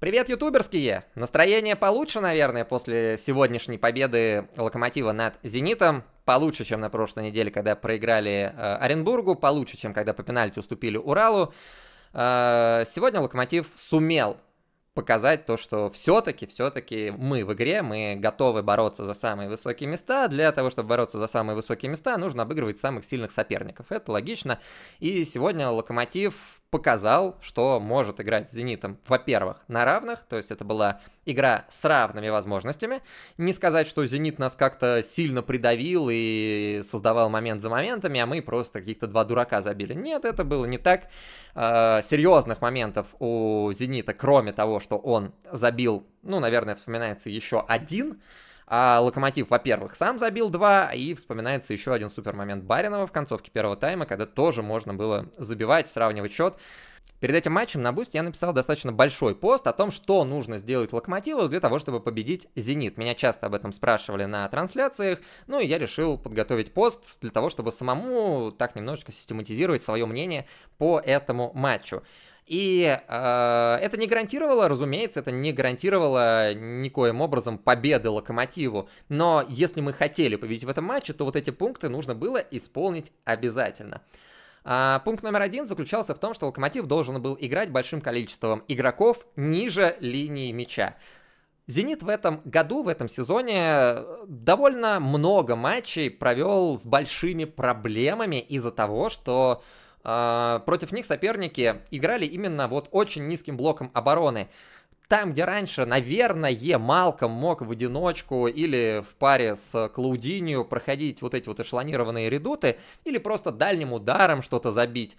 Привет, ютуберские! Настроение получше, наверное, после сегодняшней победы Локомотива над Зенитом. Получше, чем на прошлой неделе, когда проиграли э, Оренбургу. Получше, чем когда по пенальти уступили Уралу. Э, сегодня Локомотив сумел показать то, что все-таки, все-таки мы в игре, мы готовы бороться за самые высокие места. Для того, чтобы бороться за самые высокие места, нужно обыгрывать самых сильных соперников. Это логично. И сегодня Локомотив показал, что может играть с «Зенитом», во-первых, на равных, то есть это была игра с равными возможностями. Не сказать, что «Зенит» нас как-то сильно придавил и создавал момент за моментами, а мы просто каких-то два дурака забили. Нет, это было не так. А, серьезных моментов у «Зенита», кроме того, что он забил, ну, наверное, вспоминается еще один, а Локомотив, во-первых, сам забил два, и вспоминается еще один супер момент Баринова в концовке первого тайма, когда тоже можно было забивать, сравнивать счет. Перед этим матчем на Boost я написал достаточно большой пост о том, что нужно сделать Локомотиву для того, чтобы победить Зенит. Меня часто об этом спрашивали на трансляциях, ну и я решил подготовить пост для того, чтобы самому так немножечко систематизировать свое мнение по этому матчу. И э, это не гарантировало, разумеется, это не гарантировало никоим образом победы Локомотиву. Но если мы хотели победить в этом матче, то вот эти пункты нужно было исполнить обязательно. А, пункт номер один заключался в том, что Локомотив должен был играть большим количеством игроков ниже линии мяча. Зенит в этом году, в этом сезоне довольно много матчей провел с большими проблемами из-за того, что а, против них соперники играли именно вот очень низким блоком обороны. Там, где раньше, наверное, Малком мог в одиночку или в паре с Клаудинио проходить вот эти вот эшелонированные редуты, или просто дальним ударом что-то забить.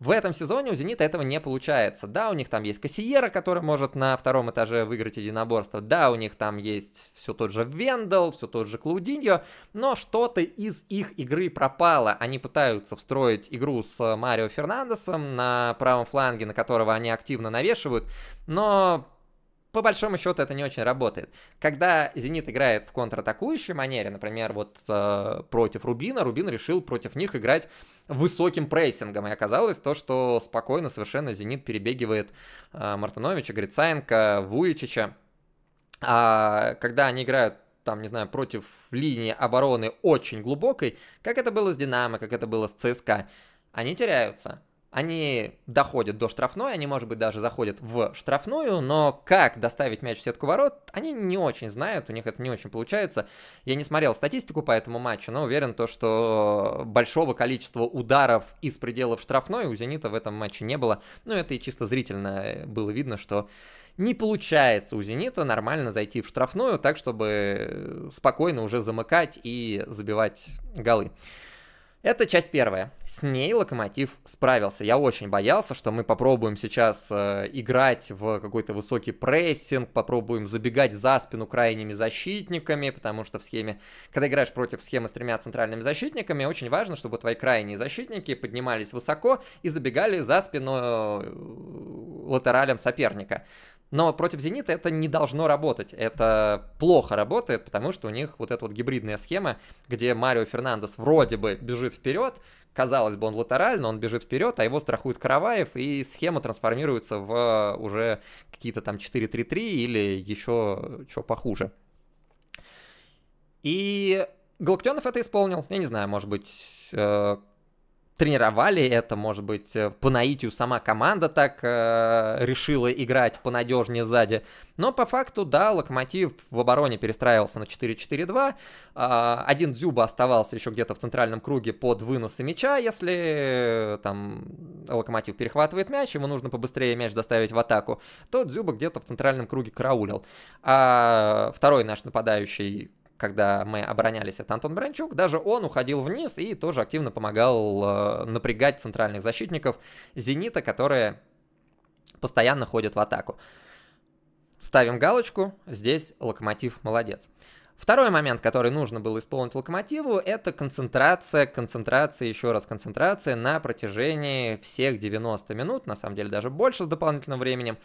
В этом сезоне у «Зенита» этого не получается. Да, у них там есть Кассиера, который может на втором этаже выиграть единоборство. Да, у них там есть все тот же Вендел, все тот же Клаудиньо, но что-то из их игры пропало. Они пытаются встроить игру с Марио Фернандесом на правом фланге, на которого они активно навешивают, но по большому счету это не очень работает. Когда «Зенит» играет в контратакующей манере, например, вот э, против Рубина, Рубин решил против них играть высоким прессингом, и оказалось то, что спокойно совершенно «Зенит» перебегивает э, Мартыновича, Грицаенко, Вуичича. А когда они играют там, не знаю, против линии обороны очень глубокой, как это было с «Динамо», как это было с «ЦСКА», они теряются. Они доходят до штрафной, они, может быть, даже заходят в штрафную, но как доставить мяч в сетку ворот, они не очень знают, у них это не очень получается. Я не смотрел статистику по этому матчу, но уверен, то, что большого количества ударов из пределов штрафной у «Зенита» в этом матче не было. Ну, это и чисто зрительно э, было видно, что не получается у «Зенита» нормально зайти в штрафную, так, чтобы э, спокойно уже замыкать и забивать голы. Это часть первая. С ней Локомотив справился. Я очень боялся, что мы попробуем сейчас э, играть в какой-то высокий прессинг, попробуем забегать за спину крайними защитниками, потому что в схеме, когда играешь против схемы с тремя центральными защитниками, очень важно, чтобы твои крайние защитники поднимались высоко и забегали за спину э, латералем соперника. Но против «Зенита» это не должно работать. Это плохо работает, потому что у них вот эта вот гибридная схема, где Марио Фернандес вроде бы бежит вперед, казалось бы, он латерально, он бежит вперед, а его страхует Караваев, и схема трансформируется в э, уже какие-то там 4-3-3 или еще что похуже. И Галактионов это исполнил. Я не знаю, может быть, э, тренировали это, может быть, э, по наитию сама команда так э, решила играть понадежнее сзади. Но по факту, да, Локомотив в обороне перестраивался на 4-4-2. Э, а, один Дзюба оставался еще где-то в центральном круге под выносы мяча. Если э, там Локомотив перехватывает мяч, ему нужно побыстрее мяч доставить в атаку, то Дзюба где-то в центральном круге караулил. А второй наш нападающий когда мы оборонялись от Антон Бранчук, даже он уходил вниз и тоже активно помогал э, напрягать центральных защитников «Зенита», которые постоянно ходят в атаку. Ставим галочку, здесь «Локомотив» молодец. Второй момент, который нужно было исполнить локомотиву, это концентрация, концентрация, еще раз концентрация на протяжении всех 90 минут, на самом деле даже больше с дополнительным временем.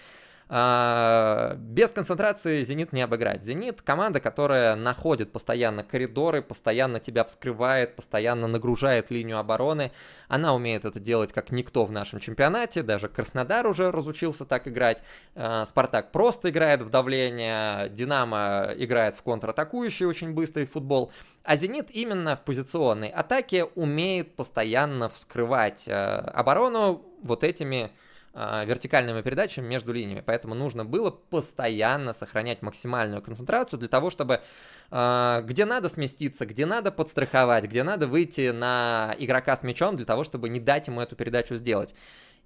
А, без концентрации «Зенит» не обыграть. «Зенит» — команда, которая находит постоянно коридоры, постоянно тебя вскрывает, постоянно нагружает линию обороны. Она умеет это делать как никто в нашем чемпионате. Даже Краснодар уже разучился так играть. А, «Спартак» просто играет в давление. «Динамо» играет в контратакующий очень быстрый футбол. А «Зенит» именно в позиционной атаке умеет постоянно вскрывать а, оборону вот этими а, вертикальными передачами между линиями. Поэтому нужно было постоянно сохранять максимальную концентрацию для того, чтобы а, где надо сместиться, где надо подстраховать, где надо выйти на игрока с мячом для того, чтобы не дать ему эту передачу сделать.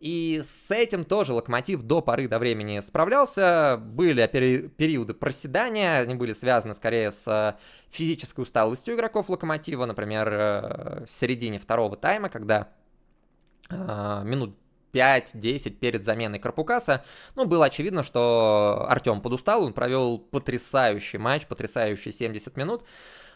И с этим тоже Локомотив до поры до времени справлялся. Были периоды проседания, они были связаны скорее с физической усталостью игроков Локомотива, например, э, в середине второго тайма, когда а, минут 5-10 перед заменой Карпукаса, ну, было очевидно, что Артем подустал, он провел потрясающий матч, потрясающие 70 минут,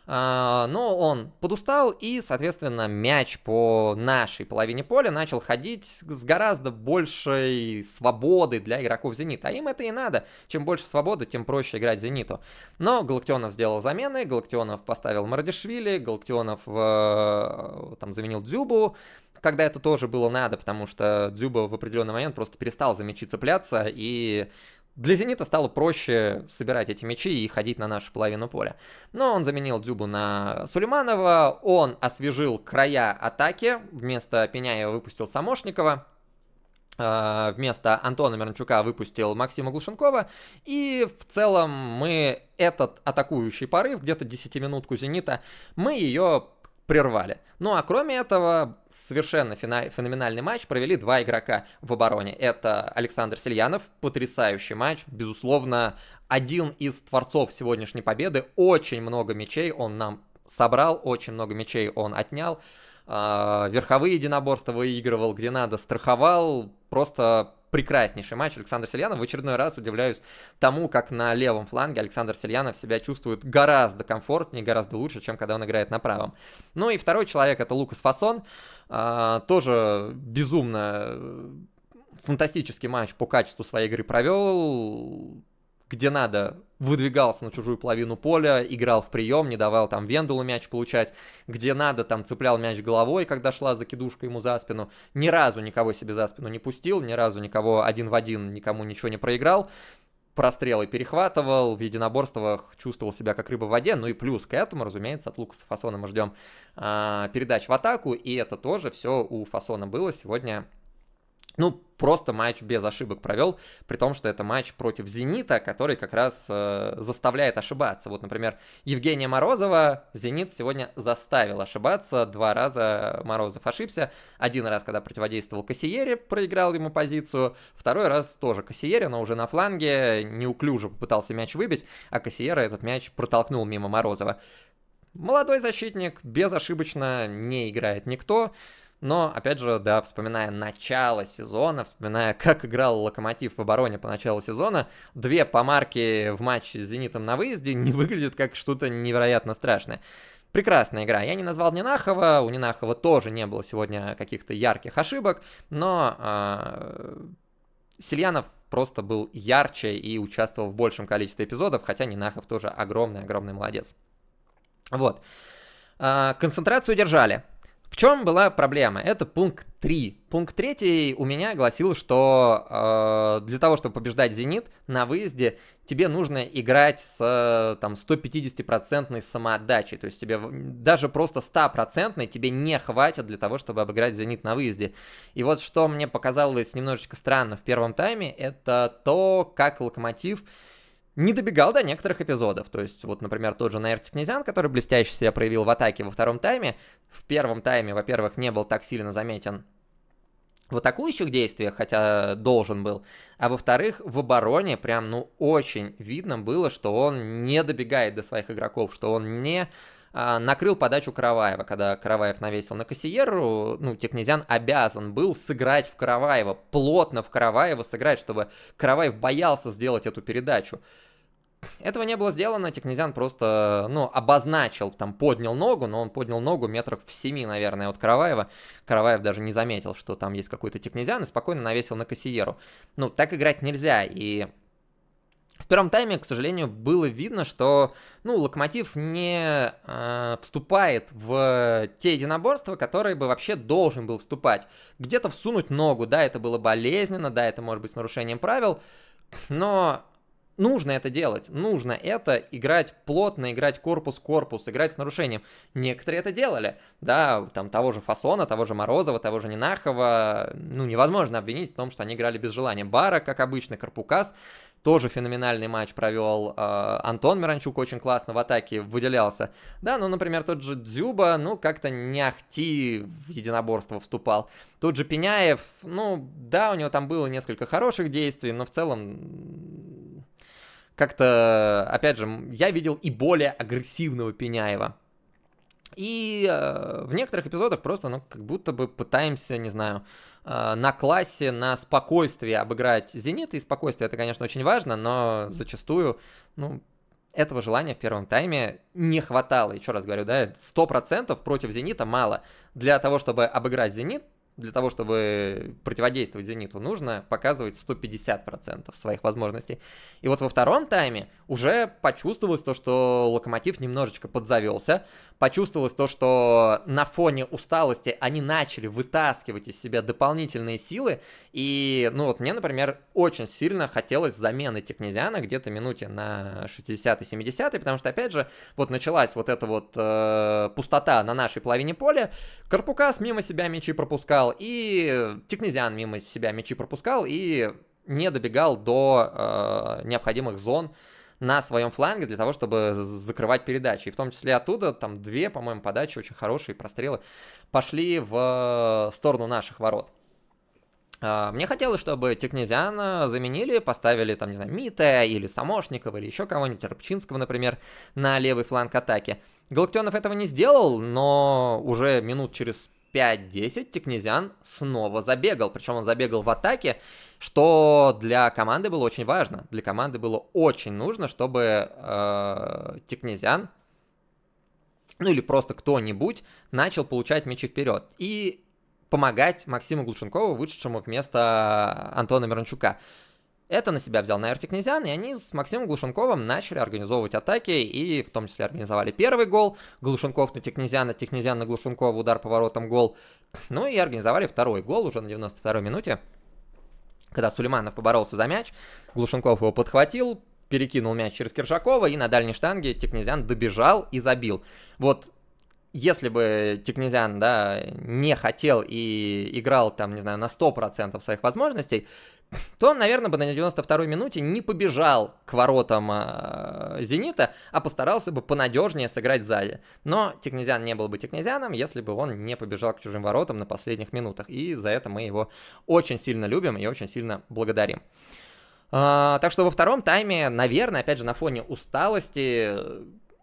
а, но он подустал, и, соответственно, мяч по нашей половине поля начал ходить с гораздо большей свободы для игроков «Зенита». А им это и надо. Чем больше свободы, тем проще играть «Зениту». Но Галактионов сделал замены, Галактионов поставил Мардишвили, Галактионов э, там заменил Дзюбу, когда это тоже было надо, потому что Дзюба в определенный момент просто перестал за мячи цепляться, и для «Зенита» стало проще собирать эти мячи и ходить на нашу половину поля. Но он заменил Дзюбу на Сулейманова, он освежил края атаки, вместо Пеняева выпустил Самошникова, э, вместо Антона Мирончука выпустил Максима Глушенкова. И в целом мы этот атакующий порыв, где-то 10-минутку «Зенита», мы ее прервали. Ну а кроме этого, совершенно феноменальный матч провели два игрока в обороне. Это Александр Сельянов, потрясающий матч, безусловно, один из творцов сегодняшней победы. Очень много мячей он нам собрал, очень много мячей он отнял. А, верховые единоборства выигрывал, где надо, страховал. Просто прекраснейший матч Александр Сельянов. В очередной раз удивляюсь тому, как на левом фланге Александр Сельянов себя чувствует гораздо комфортнее, гораздо лучше, чем когда он играет на правом. Ну и второй человек это Лукас Фасон. А, тоже безумно э, фантастический матч по качеству своей игры провел где надо, выдвигался на чужую половину поля, играл в прием, не давал там Вендулу мяч получать, где надо, там цеплял мяч головой, когда шла закидушка ему за спину, ни разу никого себе за спину не пустил, ни разу никого один в один никому ничего не проиграл, прострелы перехватывал, в единоборствах чувствовал себя как рыба в воде, ну и плюс к этому, разумеется, от Лукаса Фасона мы ждем э, а, передач в атаку, и это тоже все у Фасона было сегодня ну, просто матч без ошибок провел, при том, что это матч против «Зенита», который как раз э, заставляет ошибаться. Вот, например, Евгения Морозова «Зенит» сегодня заставил ошибаться, два раза Морозов ошибся. Один раз, когда противодействовал Кассиере, проиграл ему позицию, второй раз тоже Кассиере, но уже на фланге, неуклюже попытался мяч выбить, а Кассиера этот мяч протолкнул мимо Морозова. Молодой защитник, безошибочно не играет никто. Но, опять же, да, вспоминая начало сезона, вспоминая, как играл Локомотив в обороне по началу сезона, две помарки в матче с Зенитом на выезде не выглядит как что-то невероятно страшное. Прекрасная игра. Я не назвал Нинахова, у Нинахова тоже не было сегодня каких-то ярких ошибок, но э, Сельянов просто был ярче и участвовал в большем количестве эпизодов, хотя Нинахов тоже огромный-огромный молодец. Вот. А, концентрацию держали. В чем была проблема? Это пункт 3. Пункт 3 у меня гласил, что э, для того, чтобы побеждать «Зенит» на выезде, тебе нужно играть с э, там, 150-процентной самоотдачей. То есть тебе даже просто 100-процентной тебе не хватит для того, чтобы обыграть «Зенит» на выезде. И вот что мне показалось немножечко странно в первом тайме, это то, как «Локомотив» не добегал до некоторых эпизодов. То есть, вот, например, тот же Наэрти Князян, который блестяще себя проявил в атаке во втором тайме. В первом тайме, во-первых, не был так сильно заметен в атакующих действиях, хотя должен был, а во-вторых, в обороне прям, ну, очень видно было, что он не добегает до своих игроков, что он не а, накрыл подачу Караваева, когда Караваев навесил на Кассиеру, ну, Технезян обязан был сыграть в Караваева, плотно в Караваева сыграть, чтобы Караваев боялся сделать эту передачу. Этого не было сделано, Технезян просто, ну, обозначил, там, поднял ногу, но он поднял ногу метров в семи, наверное, от Караваева. Караваев даже не заметил, что там есть какой-то Технезян, и спокойно навесил на Кассиеру. Ну, так играть нельзя, и в первом тайме, к сожалению, было видно, что ну, Локомотив не э, вступает в те единоборства, которые бы вообще должен был вступать. Где-то всунуть ногу, да, это было болезненно, да, это может быть с нарушением правил, но нужно это делать, нужно это играть плотно, играть корпус-корпус, играть с нарушением. Некоторые это делали, да, там того же Фасона, того же Морозова, того же Нинахова, ну, невозможно обвинить в том, что они играли без желания. Бара, как обычно, Карпукас, тоже феноменальный матч провел э, Антон Миранчук, очень классно в атаке выделялся. Да, ну, например, тот же Дзюба, ну, как-то не ахти в единоборство вступал. Тот же Пеняев, ну, да, у него там было несколько хороших действий, но в целом как-то, опять же, я видел и более агрессивного Пеняева. И э, в некоторых эпизодах просто, ну, как будто бы пытаемся, не знаю, э, на классе, на спокойствие обыграть «Зенит». И спокойствие — это, конечно, очень важно, но зачастую, ну, этого желания в первом тайме не хватало. Еще раз говорю, да, 100% против «Зенита» мало. Для того, чтобы обыграть «Зенит», для того, чтобы противодействовать «Зениту», нужно показывать 150% своих возможностей. И вот во втором тайме уже почувствовалось то, что «Локомотив» немножечко подзавелся почувствовалось то, что на фоне усталости они начали вытаскивать из себя дополнительные силы, и, ну вот мне, например, очень сильно хотелось замены Технезиана где-то минуте на 60-70, потому что, опять же, вот началась вот эта вот э, пустота на нашей половине поля, Карпукас мимо себя мячи пропускал, и Технезиан мимо себя мячи пропускал, и не добегал до э, необходимых зон, на своем фланге для того, чтобы закрывать передачи. И в том числе оттуда там две, по-моему, подачи очень хорошие, прострелы пошли в э, сторону наших ворот. А, мне хотелось, чтобы Текнезиана заменили, поставили там, не знаю, Мита или Самошникова или еще кого-нибудь, Рыбчинского, например, на левый фланг атаки. Галактионов этого не сделал, но уже минут через 5-10 Текнезян снова забегал. Причем он забегал в атаке, что для команды было очень важно. Для команды было очень нужно, чтобы э, Текнезян, ну или просто кто-нибудь, начал получать мячи вперед. И помогать Максиму Глушенкову, вышедшему вместо Антона Мирончука. Это на себя взял Наэр Тикнезян, и они с Максимом Глушенковым начали организовывать атаки, и в том числе организовали первый гол, Глушенков на Тикнезяна, Тикнезян на Глушенкова, удар по воротам гол. Ну и организовали второй гол уже на 92-й минуте, когда Сулейманов поборолся за мяч, Глушенков его подхватил, перекинул мяч через Киржакова, и на дальней штанге Тикнезян добежал и забил. Вот если бы Тикнезян, да, не хотел и играл там, не знаю, на 100% своих возможностей, то он, наверное, бы на 92-й минуте не побежал к воротам э, «Зенита», а постарался бы понадежнее сыграть сзади. Но Тикнезиан не был бы Тикнезианом, если бы он не побежал к чужим воротам на последних минутах. И за это мы его очень сильно любим и очень сильно благодарим. Э, так что во втором тайме, наверное, опять же, на фоне усталости,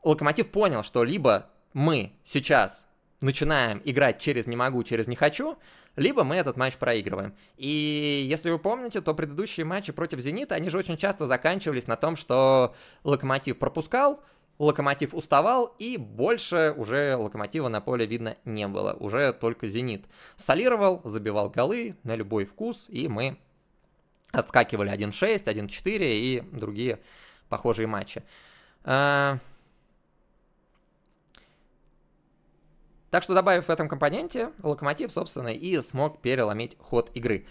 Локомотив понял, что либо мы сейчас начинаем играть через «не могу», через «не хочу», либо мы этот матч проигрываем. И если вы помните, то предыдущие матчи против «Зенита», они же очень часто заканчивались на том, что «Локомотив» пропускал, Локомотив уставал, и больше уже Локомотива на поле видно не было. Уже только Зенит. Солировал, забивал голы на любой вкус, и мы отскакивали 1-6, 1-4 и другие похожие матчи. А, Так что, добавив в этом компоненте, Локомотив, собственно, и смог переломить ход игры.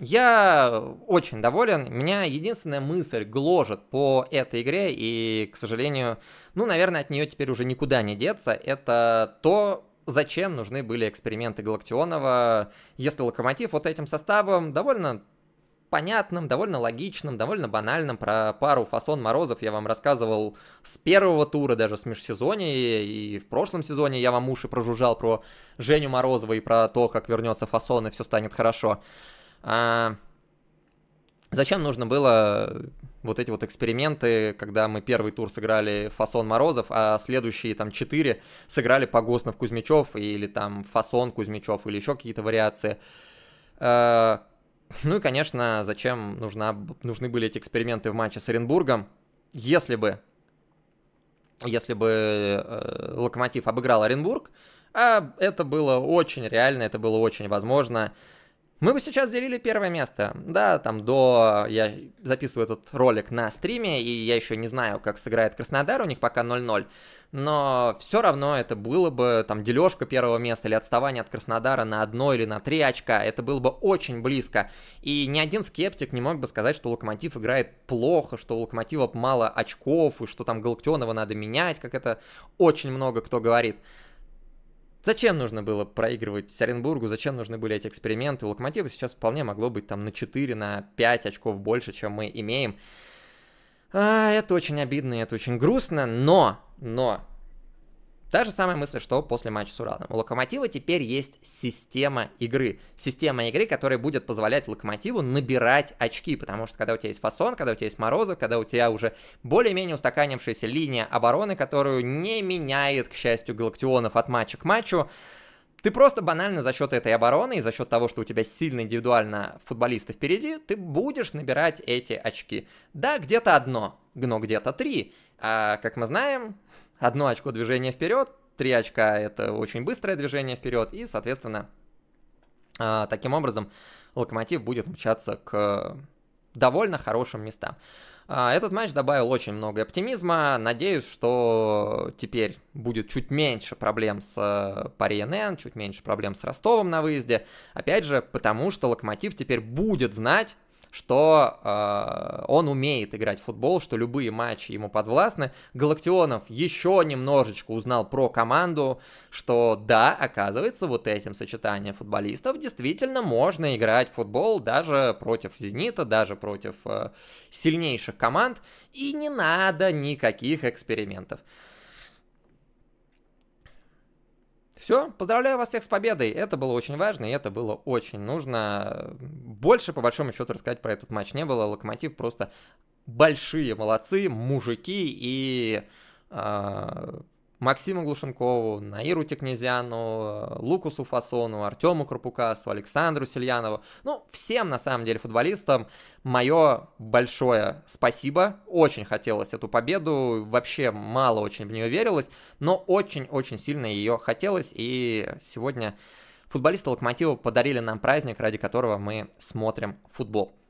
Я очень доволен. Меня единственная мысль гложет по этой игре, и, к сожалению, ну, наверное, от нее теперь уже никуда не деться. Это то, зачем нужны были эксперименты Галактионова, если Локомотив вот этим составом довольно понятным, довольно логичным, довольно банальным. Про пару фасон Морозов я вам рассказывал с первого тура, даже с межсезонья, и в прошлом сезоне я вам уши прожужжал про Женю Морозова и про то, как вернется фасон и все станет хорошо. А... Зачем нужно было вот эти вот эксперименты, когда мы первый тур сыграли фасон Морозов, а следующие там четыре сыграли Погоснов Кузьмичев или там фасон Кузьмичев или еще какие-то вариации. А, ну и, конечно, зачем нужна, нужны были эти эксперименты в матче с Оренбургом? Если бы, если бы э, Локомотив обыграл Оренбург, а это было очень реально, это было очень возможно, мы бы сейчас делили первое место. Да, там до... Я записываю этот ролик на стриме, и я еще не знаю, как сыграет Краснодар, у них пока 0-0 но все равно это было бы там дележка первого места или отставание от Краснодара на одно или на три очка, это было бы очень близко. И ни один скептик не мог бы сказать, что Локомотив играет плохо, что у Локомотива мало очков, и что там Галактионова надо менять, как это очень много кто говорит. Зачем нужно было проигрывать Оренбургу, зачем нужны были эти эксперименты? У Локомотива сейчас вполне могло быть там на 4, на 5 очков больше, чем мы имеем. А, это очень обидно, и это очень грустно, но, но, Та же самая мысль, что после матча с Уралом. У Локомотива теперь есть система игры. Система игры, которая будет позволять Локомотиву набирать очки, потому что когда у тебя есть фасон, когда у тебя есть Морозов, когда у тебя уже более-менее устаканившаяся линия обороны, которую не меняет, к счастью, Галактионов от матча к матчу, ты просто банально за счет этой обороны и за счет того, что у тебя сильно индивидуально футболисты впереди, ты будешь набирать эти очки. Да, где-то одно, но где-то три. А как мы знаем, одно очко движения вперед, три очка это очень быстрое движение вперед, и, соответственно, а, таким образом локомотив будет мчаться к довольно хорошим местам. А, этот матч добавил очень много оптимизма. Надеюсь, что теперь будет чуть меньше проблем с э, Пари чуть меньше проблем с Ростовом на выезде. Опять же, потому что Локомотив теперь будет знать, что э, он умеет играть в футбол, что любые матчи ему подвластны. Галактионов еще немножечко узнал про команду, что да, оказывается, вот этим сочетанием футболистов действительно можно играть в футбол даже против «Зенита», даже против э, сильнейших команд, и не надо никаких экспериментов. Все, поздравляю вас всех с победой. Это было очень важно, и это было очень нужно. Больше, по большому счету, рассказать про этот матч не было. Локомотив просто большие молодцы, мужики, и э, Максиму Глушенкову, Наиру Текнезяну, Лукусу Фасону, Артему Крупукасу, Александру Сельянову. Ну, всем, на самом деле, футболистам мое большое спасибо. Очень хотелось эту победу, вообще мало очень в нее верилось, но очень-очень сильно ее хотелось, и сегодня футболисты Локомотива подарили нам праздник, ради которого мы смотрим футбол.